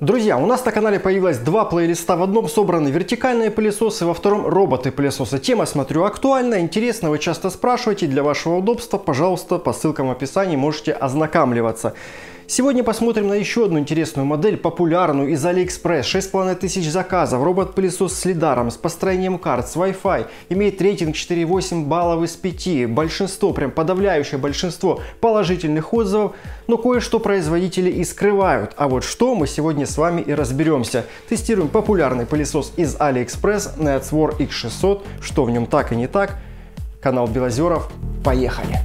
Друзья, у нас на канале появилось два плейлиста. В одном собраны вертикальные пылесосы, во втором роботы-пылесосы. Тема, смотрю, актуальна, интересна, вы часто спрашиваете. Для вашего удобства, пожалуйста, по ссылкам в описании можете ознакомливаться. Сегодня посмотрим на еще одну интересную модель, популярную из AliExpress. тысяч заказов, робот-пылесос с лидаром, с построением карт, с Wi-Fi, имеет рейтинг 4,8 баллов из 5. Большинство, прям подавляющее большинство положительных отзывов, но кое-что производители и скрывают. А вот что мы сегодня с вами и разберемся. Тестируем популярный пылесос из AliExpress Netswar X600, что в нем так и не так. Канал Белозеров. Поехали!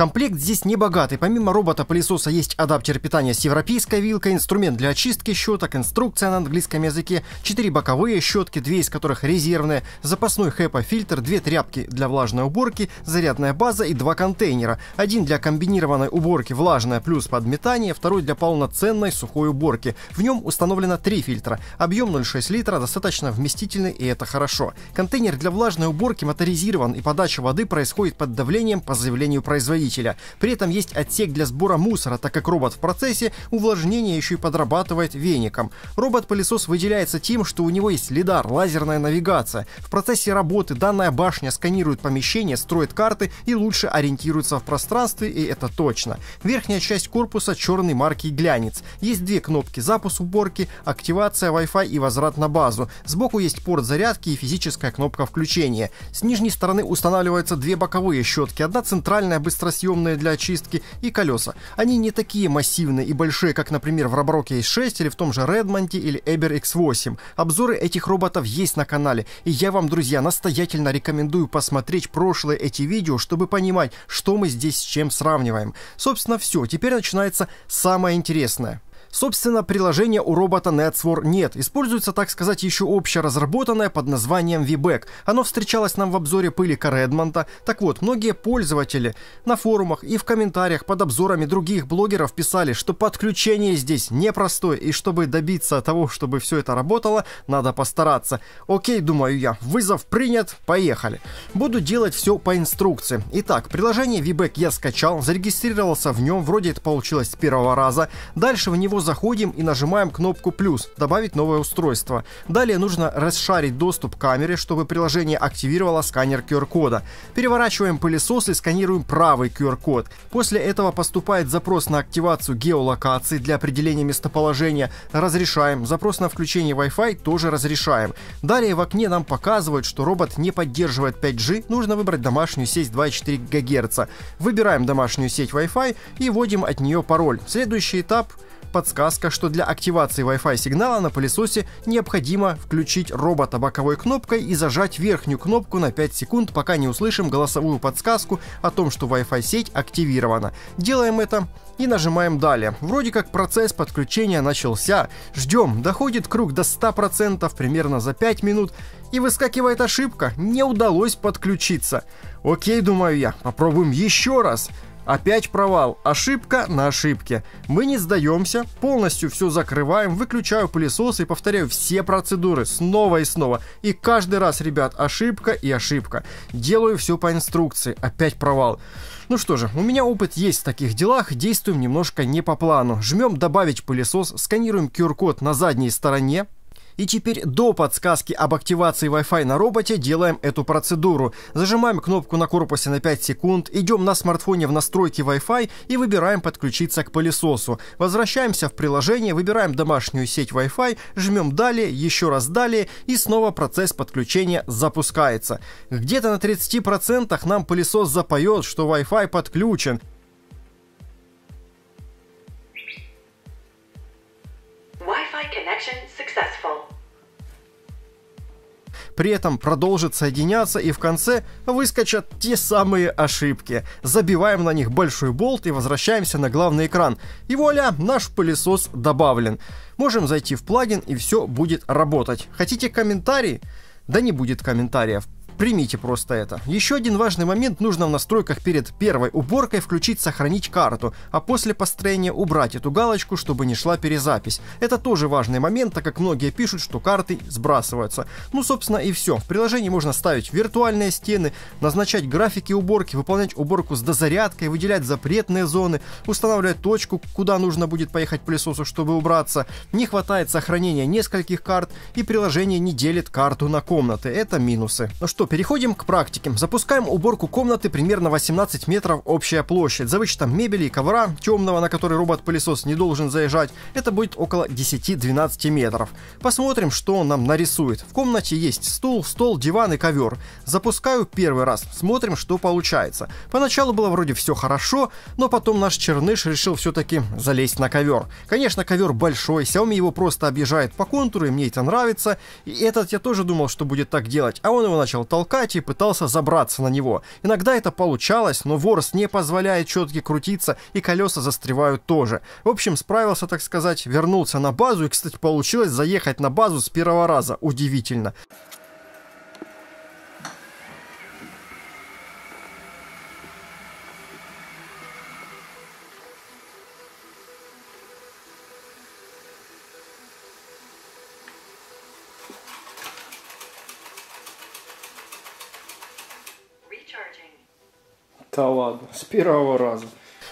Комплект здесь не богатый. Помимо робота-пылесоса есть адаптер питания с европейской вилкой, инструмент для очистки щеток, инструкция на английском языке, 4 боковые щетки, 2 из которых резервные, запасной HEPA-фильтр, 2 тряпки для влажной уборки, зарядная база и 2 контейнера. Один для комбинированной уборки влажная плюс подметание, второй для полноценной сухой уборки. В нем установлено 3 фильтра. Объем 0,6 литра достаточно вместительный и это хорошо. Контейнер для влажной уборки моторизирован и подача воды происходит под давлением по заявлению производителя водителя. При этом есть отсек для сбора мусора, так как робот в процессе увлажнения еще и подрабатывает веником. Робот-пылесос выделяется тем, что у него есть лидар, лазерная навигация. В процессе работы данная башня сканирует помещение, строит карты и лучше ориентируется в пространстве, и это точно. Верхняя часть корпуса черной марки глянец. Есть две кнопки запуск уборки, активация Wi-Fi и возврат на базу. Сбоку есть порт зарядки и физическая кнопка включения. С нижней стороны устанавливаются две боковые щетки, одна центральная быстросъемная съемные для очистки, и колеса. Они не такие массивные и большие, как, например, в Roborock S6 или в том же Redmond или Eber X8. Обзоры этих роботов есть на канале, и я вам, друзья, настоятельно рекомендую посмотреть прошлые эти видео, чтобы понимать, что мы здесь с чем сравниваем. Собственно, все. Теперь начинается самое интересное. Собственно, приложения у робота NetSword нет. Используется, так сказать, еще общеразработанное под названием VBack. Оно встречалось нам в обзоре пылика Редмонта. Так вот, многие пользователи на форумах и в комментариях под обзорами других блогеров писали, что подключение здесь непростое, и чтобы добиться того, чтобы все это работало, надо постараться. Окей, думаю я, вызов принят, поехали. Буду делать все по инструкции. Итак, приложение VBack я скачал, зарегистрировался в нем, вроде это получилось с первого раза. Дальше в него заходим и нажимаем кнопку «плюс» «Добавить новое устройство». Далее нужно расшарить доступ к камере, чтобы приложение активировало сканер QR-кода. Переворачиваем пылесос и сканируем правый QR-код. После этого поступает запрос на активацию геолокации для определения местоположения. Разрешаем. Запрос на включение Wi-Fi тоже разрешаем. Далее в окне нам показывают, что робот не поддерживает 5G, нужно выбрать домашнюю сеть 2,4 ГГц. Выбираем домашнюю сеть Wi-Fi и вводим от нее пароль. Следующий этап подсказка, что для активации Wi-Fi сигнала на пылесосе необходимо включить робота боковой кнопкой и зажать верхнюю кнопку на 5 секунд, пока не услышим голосовую подсказку о том, что Wi-Fi сеть активирована. Делаем это и нажимаем «Далее». Вроде как процесс подключения начался. Ждем, доходит круг до 100% примерно за 5 минут и выскакивает ошибка «Не удалось подключиться». Окей, думаю я, попробуем еще раз. Опять провал. Ошибка на ошибке. Мы не сдаемся, полностью все закрываем, выключаю пылесос и повторяю все процедуры снова и снова. И каждый раз, ребят, ошибка и ошибка. Делаю все по инструкции. Опять провал. Ну что же, у меня опыт есть в таких делах, действуем немножко не по плану. Жмем «Добавить пылесос», сканируем QR-код на задней стороне, и теперь до подсказки об активации Wi-Fi на роботе делаем эту процедуру. Зажимаем кнопку на корпусе на 5 секунд, идем на смартфоне в настройки Wi-Fi и выбираем подключиться к пылесосу. Возвращаемся в приложение, выбираем домашнюю сеть Wi-Fi, жмем далее, еще раз далее и снова процесс подключения запускается. Где-то на 30% нам пылесос запоет, что Wi-Fi подключен. при этом продолжит соединяться и в конце выскочат те самые ошибки. Забиваем на них большой болт и возвращаемся на главный экран. И вуаля, наш пылесос добавлен. Можем зайти в плагин и все будет работать. Хотите комментарий? Да не будет комментариев. Примите просто это. Еще один важный момент. Нужно в настройках перед первой уборкой включить «Сохранить карту», а после построения убрать эту галочку, чтобы не шла перезапись. Это тоже важный момент, так как многие пишут, что карты сбрасываются. Ну, собственно, и все. В приложении можно ставить виртуальные стены, назначать графики уборки, выполнять уборку с дозарядкой, выделять запретные зоны, устанавливать точку, куда нужно будет поехать пылесосу, чтобы убраться. Не хватает сохранения нескольких карт, и приложение не делит карту на комнаты. Это минусы. Ну что, переходим к практике. Запускаем уборку комнаты примерно 18 метров общая площадь. За вычетом мебели и ковра темного, на который робот-пылесос не должен заезжать, это будет около 10-12 метров. Посмотрим, что он нам нарисует. В комнате есть стул, стол, диван и ковер. Запускаю первый раз, смотрим, что получается. Поначалу было вроде все хорошо, но потом наш черныш решил все-таки залезть на ковер. Конечно, ковер большой, Xiaomi его просто объезжает по контуру, и мне это нравится. И этот я тоже думал, что будет так делать, а он его начал толкать толкать и пытался забраться на него. Иногда это получалось, но ворс не позволяет четки крутиться, и колеса застревают тоже. В общем, справился, так сказать, вернулся на базу, и, кстати, получилось заехать на базу с первого раза. Удивительно. да с первого раза.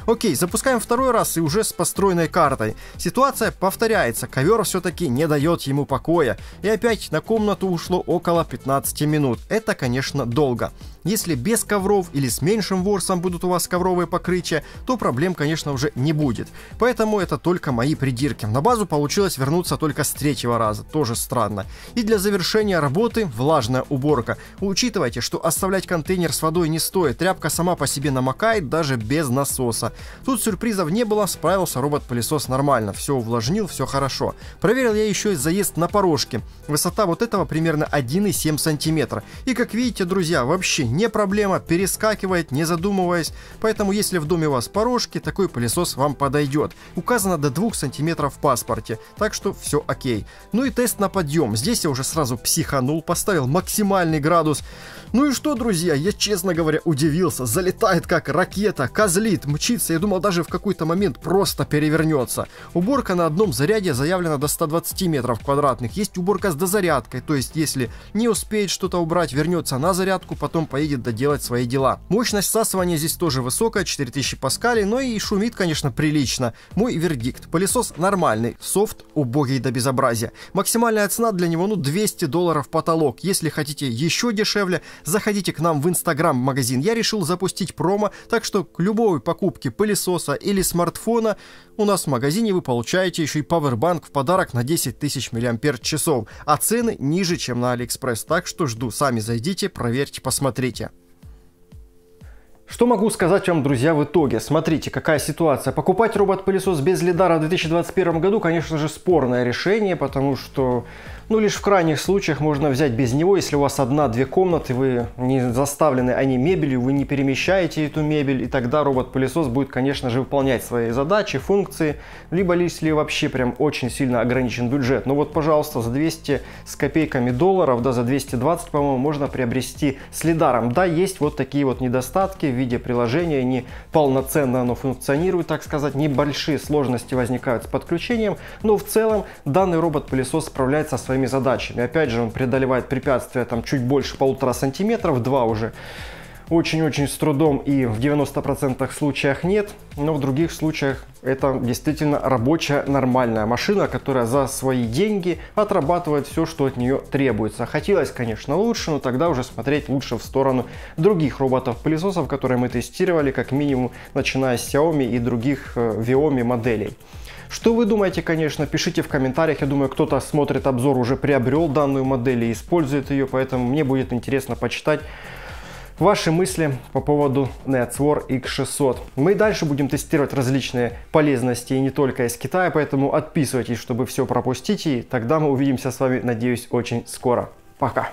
Окей, запускаем второй раз и уже с построенной картой. Ситуация повторяется, ковер все-таки не дает ему покоя. И опять на комнату ушло около 15 минут. Это, конечно, долго. Если без ковров или с меньшим ворсом будут у вас ковровые покрытия, то проблем, конечно, уже не будет. Поэтому это только мои придирки. На базу получилось вернуться только с третьего раза, тоже странно. И для завершения работы влажная уборка. Учитывайте, что оставлять контейнер с водой не стоит, тряпка сама по себе намокает даже без насоса. Тут сюрпризов не было, справился робот-пылесос нормально, все увлажнил, все хорошо. Проверил я еще и заезд на порожке. Высота вот этого примерно 1,7 сантиметра. И как видите, друзья, вообще не проблема, перескакивает, не задумываясь. Поэтому, если в доме у вас порожки, такой пылесос вам подойдет. Указано до 2 сантиметров в паспорте, так что все окей. Ну и тест на подъем. Здесь я уже сразу психанул, поставил максимальный градус. Ну и что, друзья, я, честно говоря, удивился. Залетает как ракета, козлит, мчится. Я думал, даже в какой-то момент просто перевернется. Уборка на одном заряде заявлена до 120 метров квадратных. Есть уборка с дозарядкой, то есть если не успеет что-то убрать, вернется на зарядку, потом поедет поедет доделать свои дела. Мощность всасывания здесь тоже высокая, 4000 паскалей, но и шумит, конечно, прилично. Мой вердикт. Пылесос нормальный, софт убогий до безобразия. Максимальная цена для него, ну, 200 долларов потолок. Если хотите еще дешевле, заходите к нам в инстаграм-магазин. Я решил запустить промо, так что к любой покупке пылесоса или смартфона у нас в магазине вы получаете еще и пауэрбанк в подарок на 10 тысяч миллиампер часов. а цены ниже, чем на Алиэкспресс. Так что жду, сами зайдите, проверьте, посмотрите. Смотрите, что могу сказать вам, друзья, в итоге? Смотрите, какая ситуация. Покупать робот-пылесос без лидара в 2021 году, конечно же, спорное решение, потому что, ну, лишь в крайних случаях можно взять без него, если у вас одна-две комнаты, вы не заставлены они мебелью, вы не перемещаете эту мебель, и тогда робот-пылесос будет, конечно же, выполнять свои задачи, функции, либо если вообще прям очень сильно ограничен бюджет. Ну вот, пожалуйста, за 200 с копейками долларов, да, за 220, по-моему, можно приобрести с лидаром. Да, есть вот такие вот недостатки, виде приложения, не полноценно оно функционирует, так сказать, небольшие сложности возникают с подключением, но в целом данный робот-пылесос справляется со своими задачами. Опять же, он преодолевает препятствия там чуть больше полутора сантиметров, два уже, очень-очень с трудом и в 90% случаях нет, но в других случаях это действительно рабочая нормальная машина, которая за свои деньги отрабатывает все, что от нее требуется. Хотелось, конечно, лучше, но тогда уже смотреть лучше в сторону других роботов-пылесосов, которые мы тестировали, как минимум, начиная с Xiaomi и других э, Viomi моделей. Что вы думаете, конечно, пишите в комментариях. Я думаю, кто-то смотрит обзор, уже приобрел данную модель и использует ее, поэтому мне будет интересно почитать, ваши мысли по поводу NetSword X600. Мы дальше будем тестировать различные полезности и не только из Китая, поэтому отписывайтесь, чтобы все пропустить, и тогда мы увидимся с вами, надеюсь, очень скоро. Пока!